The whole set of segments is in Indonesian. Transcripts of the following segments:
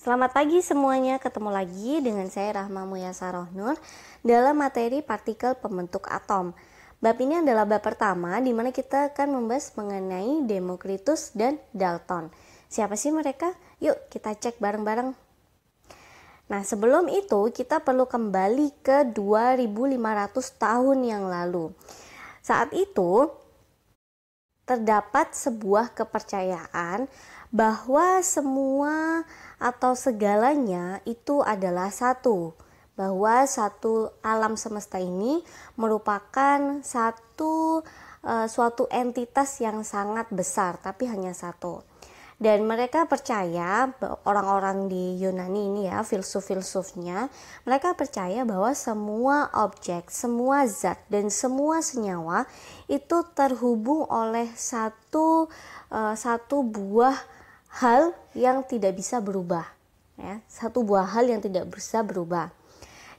Selamat pagi semuanya, ketemu lagi dengan saya Rahma Muyasa Nur dalam materi partikel pembentuk atom. Bab ini adalah bab pertama di mana kita akan membahas mengenai Demokritus dan Dalton. Siapa sih mereka? Yuk kita cek bareng-bareng. Nah sebelum itu kita perlu kembali ke 2500 tahun yang lalu. Saat itu terdapat sebuah kepercayaan bahwa semua atau segalanya itu adalah satu bahwa satu alam semesta ini merupakan satu e, suatu entitas yang sangat besar tapi hanya satu dan mereka percaya orang-orang di Yunani ini ya filsuf-filsufnya mereka percaya bahwa semua objek semua zat dan semua senyawa itu terhubung oleh satu uh, satu buah hal yang tidak bisa berubah. Ya, satu buah hal yang tidak bisa berubah.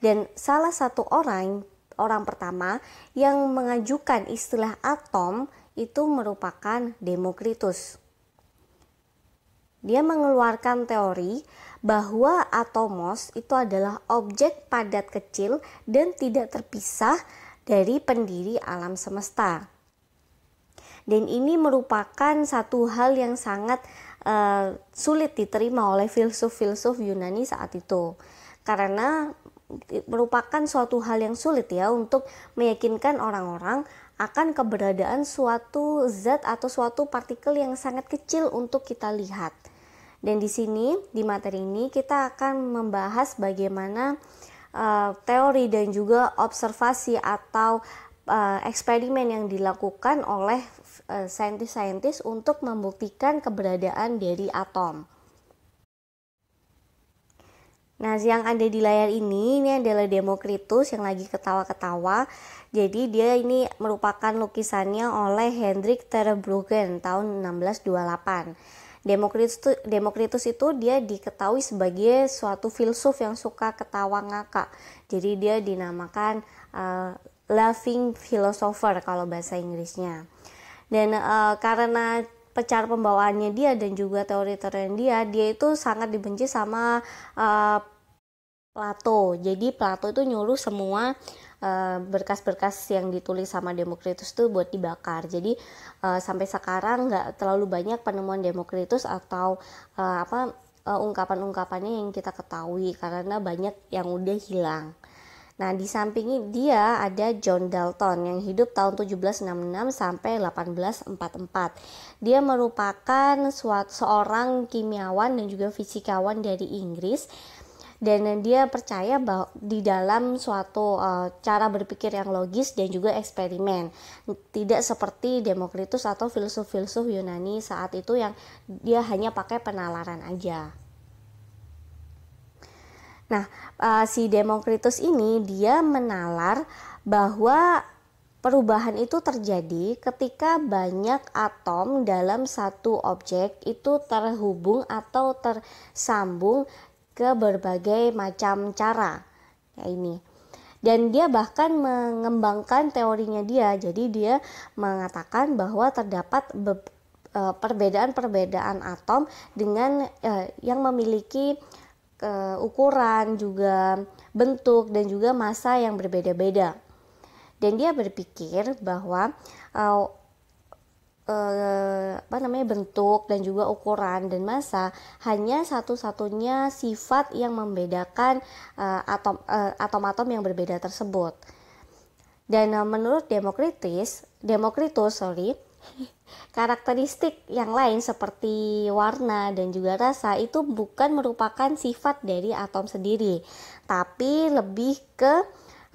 Dan salah satu orang, orang pertama yang mengajukan istilah atom itu merupakan Demokritus. Dia mengeluarkan teori bahwa atomos itu adalah objek padat kecil dan tidak terpisah dari pendiri alam semesta. Dan ini merupakan satu hal yang sangat uh, sulit diterima oleh filsuf-filsuf Yunani saat itu karena merupakan suatu hal yang sulit ya untuk meyakinkan orang-orang akan keberadaan suatu zat atau suatu partikel yang sangat kecil untuk kita lihat. Dan di sini di materi ini kita akan membahas bagaimana uh, teori dan juga observasi atau Eh, eksperimen yang dilakukan oleh eh, saintis-saintis untuk membuktikan keberadaan dari atom. Nah, yang ada di layar ini, ini adalah Demokritus yang lagi ketawa-ketawa. Jadi dia ini merupakan lukisannya oleh Hendrik Terbruggen tahun 1628. Demokritus, Demokritus itu dia diketahui sebagai suatu filsuf yang suka ketawa ngakak. Jadi dia dinamakan uh, loving philosopher kalau bahasa Inggrisnya. Dan uh, karena pecar pembawaannya dia dan juga teori-teori dia, dia itu sangat dibenci sama uh, Plato. Jadi Plato itu nyuruh semua berkas eh, berkas-berkas yang ditulis sama Demokritus itu buat dibakar. Jadi uh, sampai sekarang nggak terlalu banyak penemuan Demokritus atau uh, apa uh, ungkapan-ungkapannya yang kita ketahui karena banyak yang udah hilang. Nah, di samping dia ada John Dalton yang hidup tahun 1766 sampai 1844. Dia merupakan seorang kimiawan dan juga fisikawan dari Inggris dan dia percaya bahwa di dalam suatu uh, cara berpikir yang logis dan juga eksperimen tidak seperti Demokritus atau filsuf-filsuf Yunani saat itu yang dia hanya pakai penalaran aja. Nah, uh, si Demokritus ini dia menalar bahwa perubahan itu terjadi ketika banyak atom dalam satu objek itu terhubung atau tersambung ke berbagai macam cara. Ya ini. Dan dia bahkan mengembangkan teorinya dia. Jadi dia mengatakan bahwa terdapat eh, perbedaan-perbedaan atom dengan eh, yang memiliki uh, ukuran, juga bentuk dan juga masa yang berbeda-beda. Dan dia berpikir bahwa uh, apa namanya bentuk dan juga ukuran dan masa hanya satu-satunya sifat yang membedakan atom-atom yang berbeda tersebut. Dan menurut Demokritus, Demokritus sorry, Karakteristik yang lain seperti warna dan juga rasa itu bukan merupakan sifat dari atom sendiri, tapi lebih ke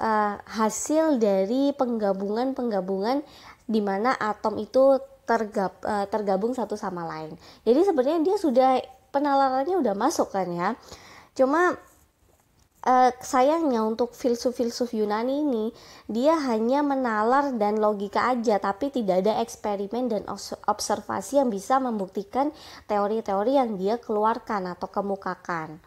uh, hasil dari penggabungan-penggabungan di mana atom itu tergab, uh, tergabung satu sama lain. Jadi sebenarnya dia sudah penalarannya sudah masuk kan ya. Cuma Uh, sayangnya untuk filsuf-filsuf Yunani ini dia hanya menalar dan logika aja tapi tidak ada eksperimen dan observasi yang bisa membuktikan teori-teori yang dia keluarkan atau kemukakan.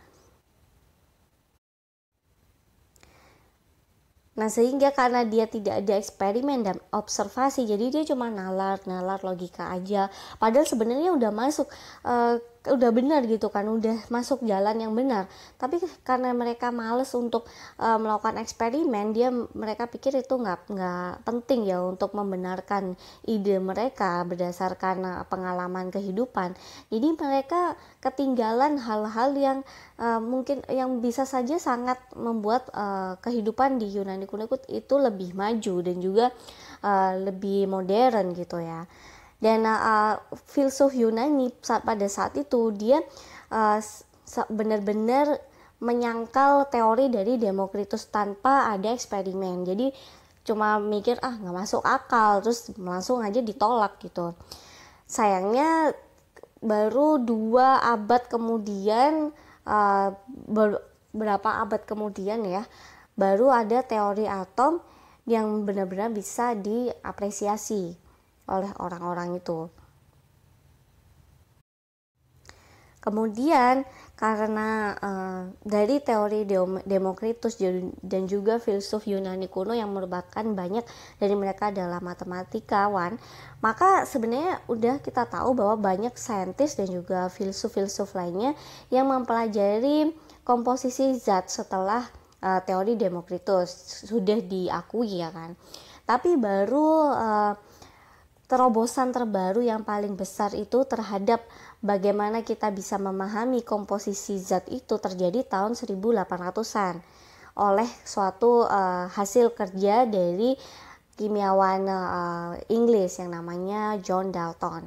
Nah sehingga karena dia tidak ada eksperimen dan observasi jadi dia cuma nalar-nalar logika aja padahal sebenarnya udah masuk uh, udah benar gitu kan udah masuk jalan yang benar tapi karena mereka males untuk e, melakukan eksperimen dia mereka pikir itu nggak nggak penting ya untuk membenarkan ide mereka berdasarkan pengalaman kehidupan jadi mereka ketinggalan hal-hal yang e, mungkin yang bisa saja sangat membuat e, kehidupan di Yunani kuno itu lebih maju dan juga e, lebih modern gitu ya dan uh, filsuf Yunani saat pada saat itu dia uh, benar-benar menyangkal teori dari Demokritus tanpa ada eksperimen. Jadi cuma mikir ah nggak masuk akal terus langsung aja ditolak gitu. Sayangnya baru dua abad kemudian uh, ber berapa abad kemudian ya baru ada teori atom yang benar-benar bisa diapresiasi oleh orang-orang itu. Kemudian karena uh, dari teori Demokritus dan juga filsuf Yunani kuno yang merupakan banyak dari mereka adalah matematikawan, maka sebenarnya udah kita tahu bahwa banyak saintis dan juga filsuf-filsuf lainnya yang mempelajari komposisi zat setelah uh, teori Demokritus sudah diakui ya kan. Tapi baru uh, terobosan terbaru yang paling besar itu terhadap bagaimana kita bisa memahami komposisi zat itu terjadi tahun 1800-an oleh suatu uh, hasil kerja dari kimiawan uh, Inggris yang namanya John Dalton.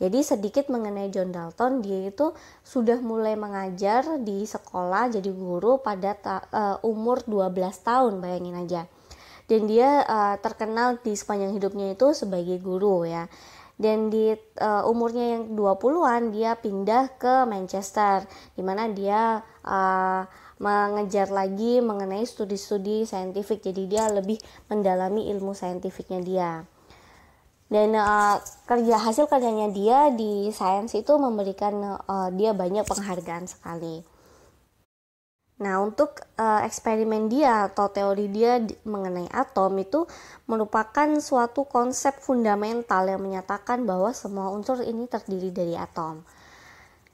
Jadi sedikit mengenai John Dalton, dia itu sudah mulai mengajar di sekolah jadi guru pada uh, umur 12 tahun, bayangin aja dan dia uh, terkenal di sepanjang hidupnya itu sebagai guru ya. Dan di uh, umurnya yang 20-an dia pindah ke Manchester di mana dia uh, mengejar lagi mengenai studi-studi saintifik. Jadi dia lebih mendalami ilmu saintifiknya dia. Dan uh, kerja hasil kerjanya dia di sains itu memberikan uh, dia banyak penghargaan sekali. Nah, untuk uh, eksperimen dia atau teori dia mengenai atom itu merupakan suatu konsep fundamental yang menyatakan bahwa semua unsur ini terdiri dari atom.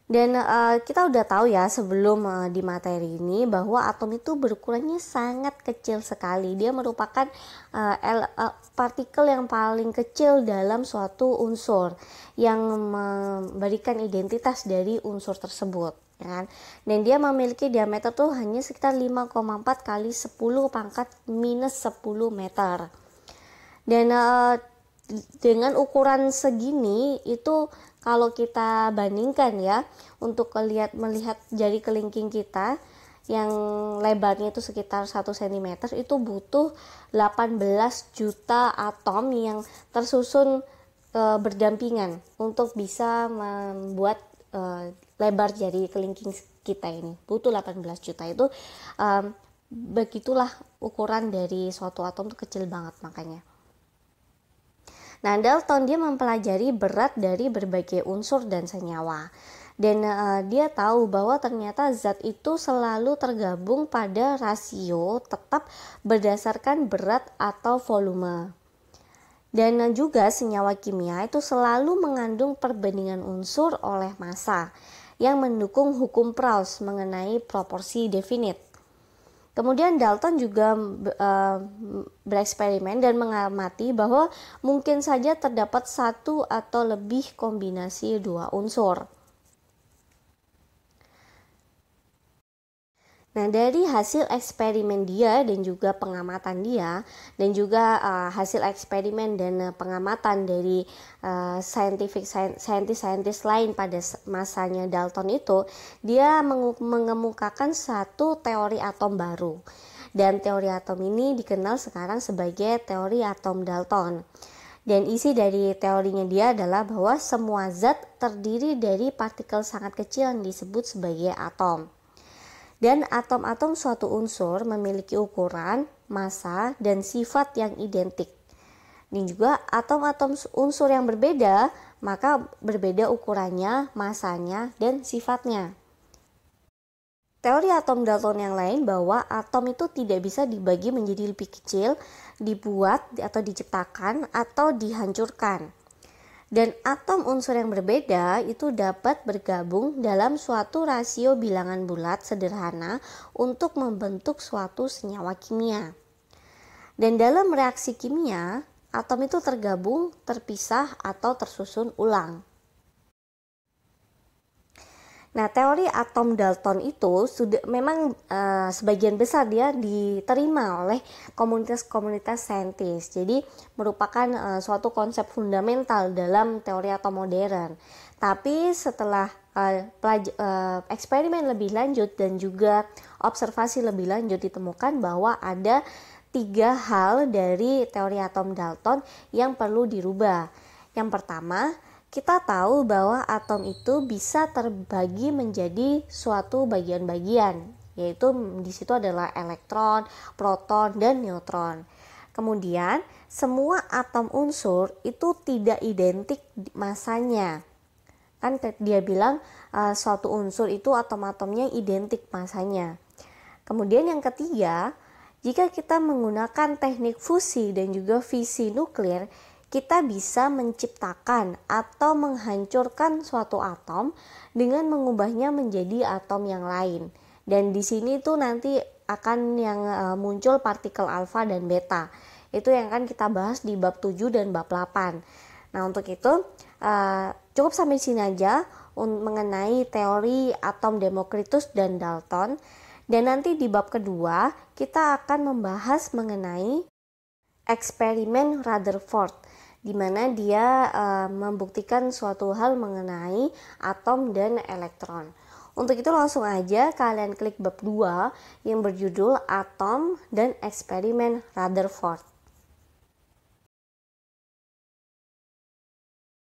Dan uh, kita udah tahu ya sebelum uh, di materi ini bahwa atom itu berukurannya sangat kecil sekali. Dia merupakan uh, L, uh, partikel yang paling kecil dalam suatu unsur yang memberikan identitas dari unsur tersebut ya kan? Dan dia memiliki diameter tuh hanya sekitar 5,4 kali 10 pangkat minus 10 meter. Dan uh, dengan ukuran segini itu kalau kita bandingkan ya untuk melihat melihat jari kelingking kita yang lebarnya itu sekitar 1 cm itu butuh 18 juta atom yang tersusun e, berdampingan untuk bisa membuat uh, lebar jari kelingking kita ini butuh 18 juta itu um, begitulah ukuran dari suatu atom itu kecil banget makanya nah Dalton dia mempelajari berat dari berbagai unsur dan senyawa dan uh, dia tahu bahwa ternyata zat itu selalu tergabung pada rasio tetap berdasarkan berat atau volume dan juga senyawa kimia itu selalu mengandung perbandingan unsur oleh massa yang mendukung hukum Proust mengenai proporsi definit. Kemudian Dalton juga eh, bereksperimen dan mengamati bahwa mungkin saja terdapat satu atau lebih kombinasi dua unsur. Nah, dari hasil eksperimen dia dan juga pengamatan dia dan juga uh, hasil eksperimen dan uh, pengamatan dari uh, scientific scientist-scientist lain pada masanya Dalton itu, dia mengemukakan satu teori atom baru. Dan teori atom ini dikenal sekarang sebagai teori atom Dalton. Dan isi dari teorinya dia adalah bahwa semua zat terdiri dari partikel sangat kecil yang disebut sebagai atom dan atom-atom suatu unsur memiliki ukuran, massa, dan sifat yang identik. Dan juga atom-atom unsur yang berbeda, maka berbeda ukurannya, massanya, dan sifatnya. Teori atom Dalton yang lain bahwa atom itu tidak bisa dibagi menjadi lebih kecil, dibuat atau diciptakan atau dihancurkan dan atom unsur yang berbeda itu dapat bergabung dalam suatu rasio bilangan bulat sederhana untuk membentuk suatu senyawa kimia. Dan dalam reaksi kimia, atom itu tergabung, terpisah, atau tersusun ulang. Nah, teori atom Dalton itu sudah memang uh, sebagian besar dia diterima oleh komunitas-komunitas saintis. Jadi merupakan uh, suatu konsep fundamental dalam teori atom modern. Tapi setelah uh, uh, eksperimen lebih lanjut dan juga observasi lebih lanjut ditemukan bahwa ada tiga hal dari teori atom Dalton yang perlu dirubah. Yang pertama, kita tahu bahwa atom itu bisa terbagi menjadi suatu bagian-bagian, yaitu di situ adalah elektron, proton, dan neutron. Kemudian, semua atom unsur itu tidak identik masanya. Kan dia bilang uh, suatu unsur itu atom-atomnya identik masanya. Kemudian yang ketiga, jika kita menggunakan teknik fusi dan juga fisi nuklir, kita bisa menciptakan atau menghancurkan suatu atom dengan mengubahnya menjadi atom yang lain. Dan di sini tuh nanti akan yang e, muncul partikel alfa dan beta. Itu yang akan kita bahas di bab 7 dan bab 8. Nah, untuk itu e, cukup sampai sini aja mengenai teori atom Demokritus dan Dalton. Dan nanti di bab kedua kita akan membahas mengenai eksperimen Rutherford di mana dia e, membuktikan suatu hal mengenai atom dan elektron. Untuk itu langsung aja kalian klik bab 2 yang berjudul Atom dan Eksperimen Rutherford.